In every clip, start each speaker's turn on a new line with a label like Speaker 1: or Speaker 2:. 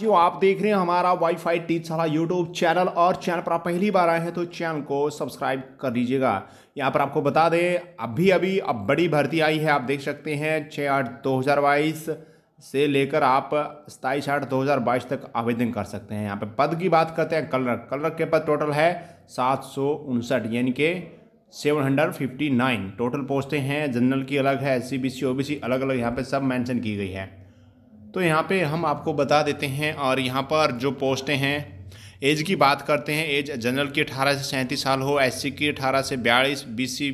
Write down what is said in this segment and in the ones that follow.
Speaker 1: जो आप देख रहे हैं हमारा वाईफाई टीच सारा यूट्यूब चैनल और चैनल पर आप पहली बार आए हैं तो चैनल को सब्सक्राइब कर लीजिएगा यहाँ पर आपको बता दें अभी अभी अब बड़ी भर्ती आई है आप देख सकते हैं छः आठ दो हज़ार बाईस से लेकर आप सताईस आठ दो हज़ार बाईस तक आवेदन कर सकते हैं यहाँ पर पद की बात करते हैं कलर कलर के पद टोटल है सात सौ उनसठ यानी कि seven hundred fifty nine total पोस्टें हैं जनरल की अलग है S C B C O B C अलग अलग यहाँ पर सब मैंशन की गई है तो यहाँ पे हम आपको बता देते हैं और यहाँ पर जो पोस्टें हैं एज की बात करते हैं एज जनरल की अठारह से सैंतीस साल हो एस की अठारह से बयालीस बीसी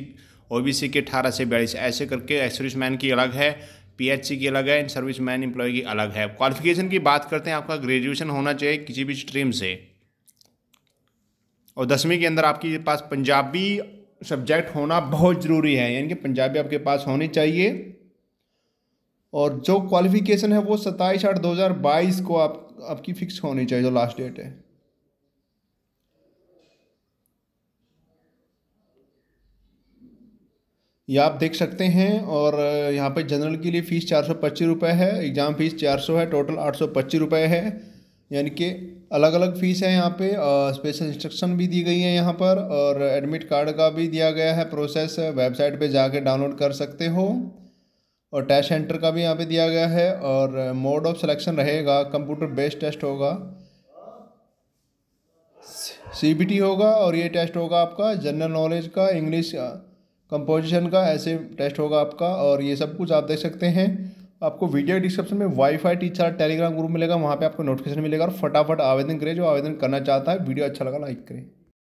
Speaker 1: ओबीसी के अठारह से बयालीस ऐसे करके मैन की अलग है पीएचसी की अलग है एंड मैन एम्प्लॉय की अलग है क्वालिफिकेशन की बात करते हैं आपका ग्रेजुएशन होना चाहिए किसी भी स्ट्रीम से और दसवीं के अंदर आपके पास पंजाबी सब्जेक्ट होना बहुत ज़रूरी है यानी कि पंजाबी आपके पास होनी चाहिए
Speaker 2: और जो क्वालिफिकेशन है वो सत्ताईस आठ दो हज़ार बाईस को आप आपकी फिक्स होनी चाहिए जो लास्ट डेट है ये आप देख सकते हैं और यहाँ पे जनरल के लिए फ़ीस चार सौ पच्चीस रुपये है एग्ज़ाम फ़ीस चार सौ है टोटल आठ सौ पच्चीस रुपये है यानी कि अलग अलग फ़ीस है यहाँ पे स्पेशल इंस्ट्रक्शन भी दी गई है यहाँ पर और एडमिट कार्ड का भी दिया गया है प्रोसेस वेबसाइट पे जाके डाउनलोड कर सकते हो और टेस्ट सेंटर का भी यहाँ पे दिया गया है और मोड ऑफ सिलेक्शन रहेगा कंप्यूटर बेस्ड टेस्ट होगा सी होगा और ये टेस्ट होगा आपका जनरल नॉलेज का इंग्लिश कंपोजिशन का ऐसे टेस्ट होगा आपका और ये सब कुछ आप देख सकते हैं आपको वीडियो डिस्क्रिप्शन में वाईफाई टीचर टेलीग्राम ग्रुप मिलेगा वहाँ पे आपको नोटिफिकेशन मिलेगा और फटाफट आवेदन करें जो आवेदन करना चाहता है वीडियो अच्छा लगा लाइक करें